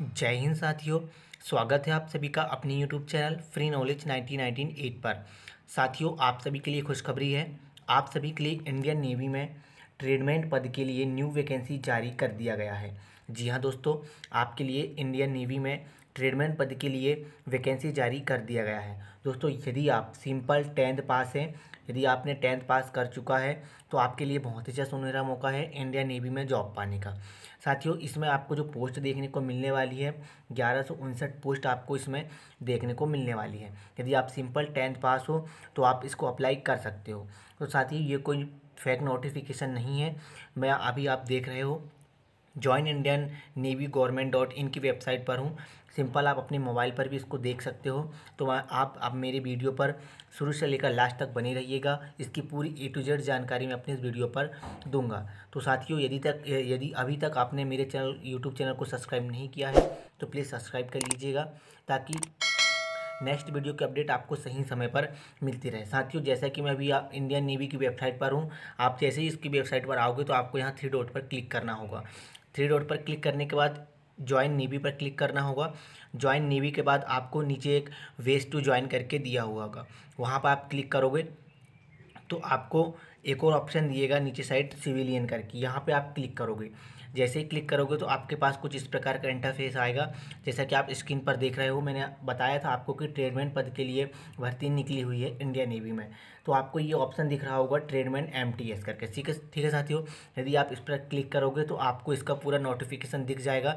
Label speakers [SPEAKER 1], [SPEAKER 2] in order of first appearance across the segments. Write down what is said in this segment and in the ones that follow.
[SPEAKER 1] जय हिंद साथियों स्वागत है आप सभी का अपनी YouTube channel free knowledge eight पर साथियों आप सभी के लिए खुशखबरी है आप सभी के लिए इंडियन नेवी में ट्रेडमेंट पद के लिए न्यू वैकेंसी जारी कर दिया गया है जी हाँ दोस्तों आपके लिए इंडियन नेवी में ट्रेडमैन पद के लिए वैकेंसी जारी कर दिया गया है दोस्तों यदि आप सिंपल टेंथ पास हैं यदि आपने टेंथ पास कर चुका है तो आपके लिए बहुत ही अच्छा सुनहरा मौका है इंडियन नेवी में जॉब पाने का साथियों इसमें आपको जो पोस्ट देखने को मिलने वाली है ग्यारह पोस्ट आपको इसमें देखने को मिलने वाली है यदि आप सिंपल टेंथ पास हो तो आप इसको अप्लाई कर सकते हो तो साथियों ये कोई फेक नोटिफिकेशन नहीं है मैं अभी आप देख रहे हो join Indian Navy government dot in की वेबसाइट पर हूँ सिंपल आप अपने मोबाइल पर भी इसको देख सकते हो तो आप आप मेरे वीडियो पर शुरू से लेकर लास्ट तक बने रहिएगा इसकी पूरी ए टू जेड जानकारी मैं अपने इस वीडियो पर दूंगा तो साथियों यदि तक यदि अभी तक आपने मेरे चैनल यूट्यूब चैनल को सब्सक्राइब नहीं किया है तो प्लीज़ सब्सक्राइब कर लीजिएगा ताकि नेक्स्ट वीडियो की अपडेट आपको सही समय पर मिलती रहे साथियों जैसा कि मैं अभी आप इंडियन नेवी की वेबसाइट पर हूँ आप जैसे ही इसकी वेबसाइट पर आओगे तो आपको यहाँ थ्री डॉट पर क्लिक करना होगा थ्री डॉट पर क्लिक करने के बाद ज्वाइन नेवी पर क्लिक करना होगा ज्वाइन नेवी के बाद आपको नीचे एक वेस्ट टू ज्वाइन करके दिया हुआ होगा वहाँ पर आप क्लिक करोगे तो आपको एक और ऑप्शन दिएगा नीचे साइड सिविलियन करके यहाँ पे आप क्लिक करोगे जैसे ही क्लिक करोगे तो आपके पास कुछ इस प्रकार का इंटरफेस आएगा जैसा कि आप स्क्रीन पर देख रहे हो मैंने बताया था आपको कि ट्रेडमैन पद के लिए भर्ती निकली हुई है इंडिया नेवी में तो आपको ये ऑप्शन दिख रहा होगा ट्रेडमैन एम टी एस करके ठीक है ठीक है साथियों यदि आप इस पर क्लिक करोगे तो आपको इसका पूरा नोटिफिकेशन दिख जाएगा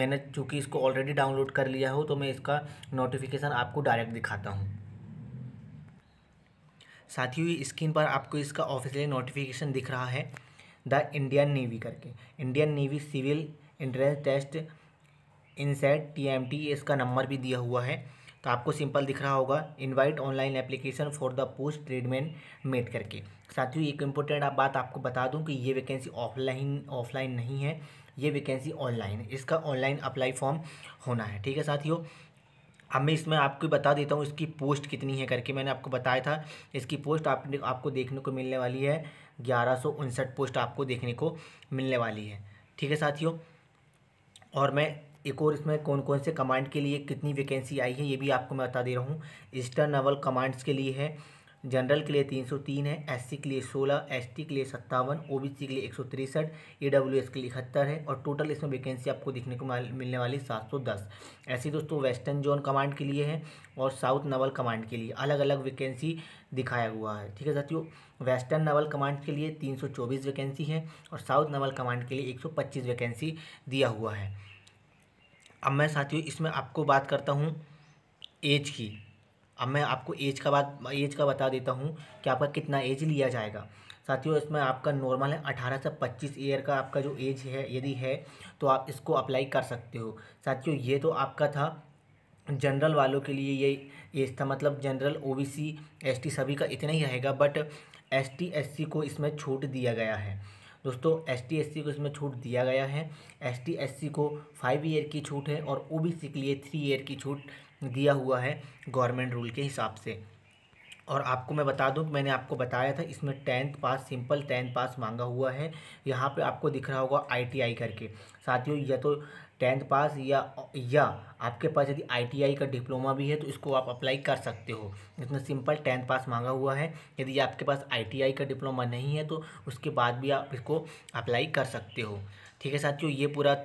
[SPEAKER 1] मैंने चूँकि इसको ऑलरेडी डाउनलोड कर लिया हो तो मैं इसका नोटिफिकेशन आपको डायरेक्ट दिखाता हूँ साथ ही स्क्रीन पर आपको इसका ऑफिशियल नोटिफिकेशन दिख रहा है द इंडियन नेवी करके Indian Navy civil entrance test INCET T इसका नंबर भी दिया हुआ है तो आपको सिंपल दिख रहा होगा invite online application for the post tradesman mate करके साथ ही एक इम्पोर्टेंट आप बात आपको बता दूं कि ये वैकेंसी ऑफलाइन ऑफलाइन नहीं है ये वैकेंसी ऑनलाइन इसका ऑनलाइन अप्लाई फॉर्म होना है ठीक है साथियों अब मैं इसमें आपको बता देता हूँ इसकी पोस्ट कितनी है करके मैंने आपको बताया था इसकी पोस्ट आपने आपको देखने को मिलने वाली है ग्यारह सौ उनसठ पोस्ट आपको देखने को मिलने वाली है ठीक है साथियों और मैं एक और इसमें कौन कौन से कमांड के लिए कितनी वैकेंसी आई है ये भी आपको मैं बता दे रहा हूँ ईस्टर्न नवल कमांड्स के लिए है जनरल के लिए 303 है एससी के लिए 16 एसटी के लिए सत्तावन ओबीसी के लिए एक सौ तिरसठ के लिए इकहत्तर है और टोटल इसमें वैकेंसी आपको देखने को मिलने वाली 710 ऐसी दोस्तों वेस्टर्न जोन कमांड के लिए है और साउथ नवल कमांड के लिए अलग अलग वैकेंसी दिखाया हुआ है ठीक है साथियों वेस्टर्न नवल कमांड के लिए 324 वैकेंसी है और साउथ नवल कमांड के लिए पच्चीस वैकेंसी दिया हुआ है अब मैं साथियों इसमें आपको बात करता हूँ एज की अब मैं आपको एज का बात एज का बता देता हूँ कि आपका कितना एज लिया जाएगा साथियों इसमें आपका नॉर्मल है अठारह से पच्चीस ईयर का आपका जो एज है यदि है तो आप इसको अप्लाई कर सकते हो साथियों ये तो आपका था जनरल वालों के लिए ये एज था मतलब जनरल ओबीसी एसटी सभी का इतना ही रहेगा बट एसटी एससी को इसमें छूट दिया गया है दोस्तों एस टी एस सी को इसमें छूट दिया गया है एस टी एस सी को फाइव ईयर की छूट है और ओ बी सी के लिए थ्री ईयर की छूट दिया हुआ है गवर्नमेंट रूल के हिसाब से और आपको मैं बता दूं मैंने आपको बताया था इसमें tenth pass simple tenth pass मांगा हुआ है यहाँ पे आपको दिख रहा होगा आईटीआई करके साथियों या तो टेंथ पास या या आपके पास यदि आईटीआई का डिप्लोमा भी है तो इसको आप अप्लाई कर सकते हो इसमें सिंपल टेंथ पास मांगा हुआ है यदि आपके पास आई का डिप्लोमा नहीं है तो उसके बाद भी आप इसको अप्लाई कर सकते हो ठीक है साथियों ये पूरा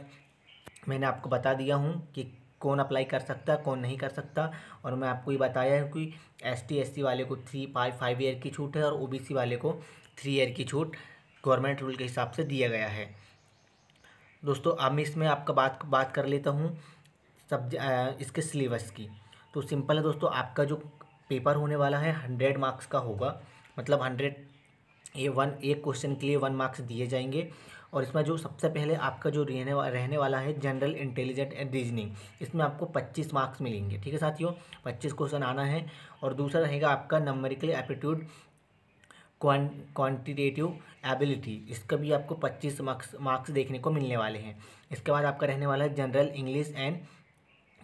[SPEAKER 1] मैंने आपको बता दिया हूँ कि कौन अप्लाई कर सकता है कौन नहीं कर सकता और मैं आपको ये बताया है कि एस टी एस सी वाले को थ्री फाइव फाइव ईयर की छूट है और ओ बी सी वाले को थ्री ईयर की छूट गवर्नमेंट रूल के हिसाब से दिया गया है दोस्तों अब मैं इसमें आपका बात बात कर लेता हूँ सब इसके सिलेबस की तो सिंपल है दोस्तों आपका जो पेपर होने वाला है हंड्रेड मार्क्स का होगा मतलब हंड्रेड ए वन एक क्वेश्चन के लिए वन मार्क्स दिए जाएंगे और इसमें जो सबसे पहले आपका जो रहने वा, रहने वाला है जनरल इंटेलिजेंट एंड रीजनिंग इसमें आपको पच्चीस मार्क्स मिलेंगे ठीक है साथियों पच्चीस क्वेश्चन आना है और दूसरा रहेगा आपका नंबरिकली एप्टीट्यूड क्वान्टिटेटिव एबिलिटी इसका भी आपको पच्चीस मार्क्स मार्क्स देखने को मिलने वाले हैं इसके बाद आपका रहने वाला है जनरल इंग्लिश एंड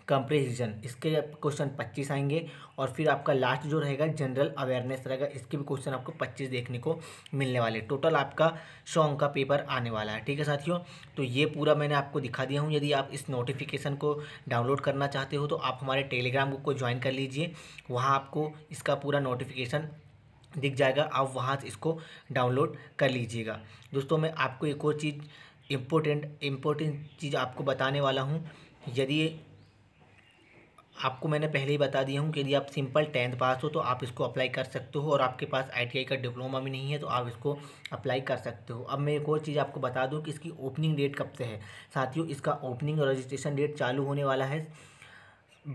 [SPEAKER 1] कंप्रिहेंशन इसके क्वेश्चन पच्चीस आएंगे और फिर आपका लास्ट जो रहेगा जनरल अवेयरनेस रहेगा इसके भी क्वेश्चन आपको पच्चीस देखने को मिलने वाले टोटल आपका सौ का पेपर आने वाला है ठीक है साथियों तो ये पूरा मैंने आपको दिखा दिया हूँ यदि आप इस नोटिफिकेशन को डाउनलोड करना चाहते हो तो आप हमारे टेलीग्राम ग्रुप को ज्वाइन कर लीजिए वहाँ आपको इसका पूरा नोटिफिकेशन दिख जाएगा आप वहाँ से इसको डाउनलोड कर लीजिएगा दोस्तों मैं आपको एक और चीज़ इम्पोर्टेंट इम्पोर्टेंट चीज़ आपको बताने वाला हूँ यदि आपको मैंने पहले ही बता दिया हूँ कि यदि आप सिंपल टेंथ पास हो तो आप इसको अप्लाई कर सकते हो और आपके पास आईटीआई का डिप्लोमा भी नहीं है तो आप इसको अप्लाई कर सकते हो अब मैं एक और चीज़ आपको बता दूँ कि इसकी ओपनिंग डेट कब से है साथियों इसका ओपनिंग और रजिस्ट्रेशन डेट चालू होने वाला है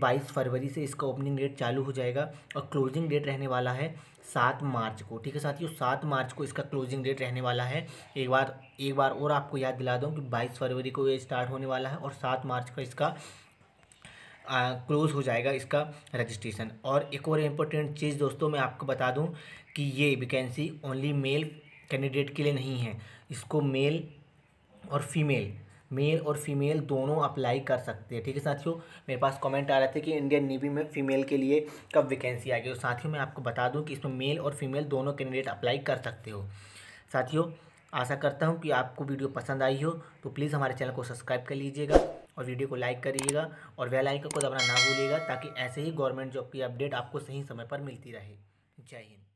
[SPEAKER 1] बाईस फरवरी से इसका ओपनिंग डेट चालू हो जाएगा और क्लोजिंग डेट रहने वाला है सात मार्च को ठीक है साथियों सात मार्च को इसका क्लोजिंग डेट रहने वाला है एक बार एक बार और आपको याद दिला दूँ कि बाईस फरवरी को ये स्टार्ट होने वाला है और सात मार्च का इसका क्लोज़ हो जाएगा इसका रजिस्ट्रेशन और एक और इम्पोर्टेंट चीज़ दोस्तों मैं आपको बता दूं कि ये वैकेंसी ओनली मेल कैंडिडेट के लिए नहीं है इसको मेल और फीमेल मेल और फीमेल दोनों अप्लाई कर सकते हैं ठीक है साथियों मेरे पास कमेंट आ रहे थे कि इंडियन नेवी में फ़ीमेल के लिए कब वैकेंसी आएगी तो साथियों मैं आपको बता दूं कि इसमें मेल और फीमेल दोनों कैंडिडेट अप्लाई कर सकते हो साथियों आशा करता हूं कि आपको वीडियो पसंद आई हो तो प्लीज़ हमारे चैनल को सब्सक्राइब कर लीजिएगा और वीडियो को लाइक करिएगा और वेल आइकन को दबाना ना भूलिएगा ताकि ऐसे ही गवर्नमेंट जॉब की अपडेट आपको सही समय पर मिलती रहे जय हिंद